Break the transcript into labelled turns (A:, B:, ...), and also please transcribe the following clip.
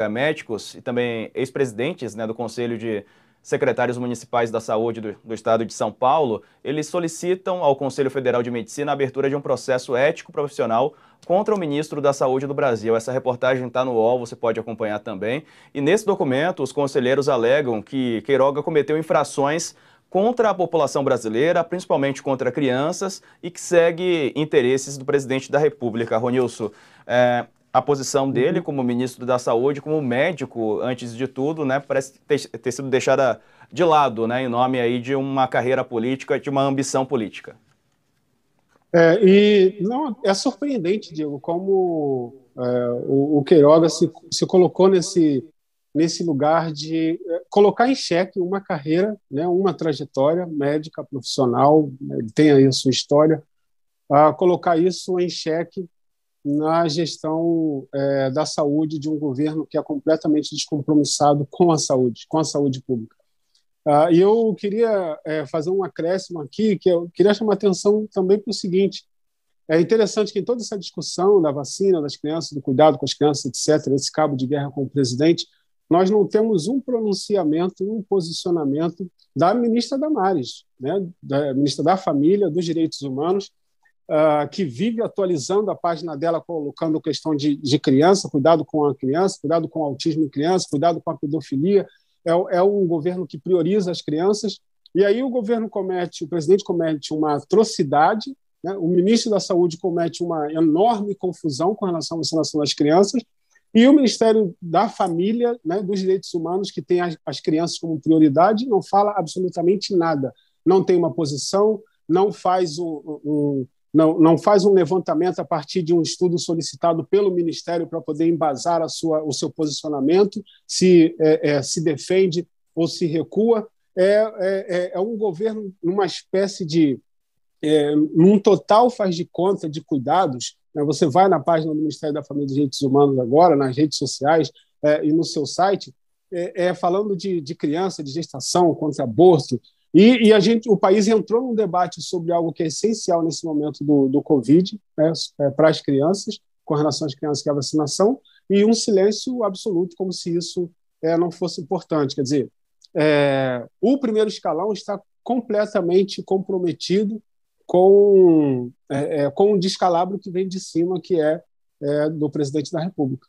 A: É, médicos e também ex-presidentes né, do Conselho de Secretários Municipais da Saúde do, do, Estado de São Paulo, eles solicitam ao Conselho Federal de Medicina a abertura de um processo ético profissional contra o ministro da Saúde do Brasil. Essa reportagem está no UOL, você pode acompanhar também. E nesse documento, os conselheiros alegam que Queiroga cometeu infrações contra a população brasileira, principalmente contra crianças, e que segue interesses do presidente da República, Ronilson. É, a posição dele uhum. como ministro da Saúde, como médico, antes de tudo, né, parece ter, ter, sido deixada de lado, né, em nome aí de uma carreira política, de uma ambição política.
B: É, e não, é surpreendente, Diego, como é, o, o Queiroga se, se colocou nesse, nesse lugar de é, colocar em xeque uma carreira, né, uma trajetória médica, profissional, né, ele tem aí a sua história, a colocar isso em xeque na gestão é, da saúde de um governo que é completamente descompromissado com a saúde, com a saúde pública. Ah, e eu queria é, fazer um acréscimo aqui, que eu queria chamar atenção também para o seguinte: é interessante que em toda essa discussão da vacina, das crianças, do cuidado com as crianças, etc., esse cabo de guerra com o presidente, nós não temos um pronunciamento, um posicionamento da ministra Damares, né, da ministra da Família, dos Direitos Humanos, uh, que vive atualizando a página dela, colocando questão de, de, criança, cuidado com a criança, cuidado com o autismo em criança, cuidado com a pedofilia. É, é um governo que prioriza as crianças. E aí o governo comete, o presidente comete uma atrocidade, né? o ministro da Saúde comete uma enorme confusão com relação à vacinação das crianças, e o Ministério da Família, né, dos Direitos Humanos, que tem as, as, crianças como prioridade, não fala absolutamente nada. Não tem uma posição, não faz um, um, não, não faz um levantamento a partir de um estudo solicitado pelo Ministério para poder embasar a sua, o seu posicionamento, se é, é, se defende ou se recua. É, é, é, é um governo numa espécie de. É, num total faz de conta de cuidados. Né? Você vai na página do Ministério da Família e dos Direitos Humanos agora, nas redes sociais é, e no seu site, é, é, falando de, de criança, de gestação, contra aborto, e, e, a gente, o país entrou num debate sobre algo que é essencial nesse momento do, do Covid, né, é, para as crianças, com relação às crianças que é a vacinação, e um silêncio absoluto, como se isso é, não fosse importante. Quer dizer, é, o primeiro escalão está completamente comprometido com, é, é com o descalabro que vem de cima, que é, é do presidente da República.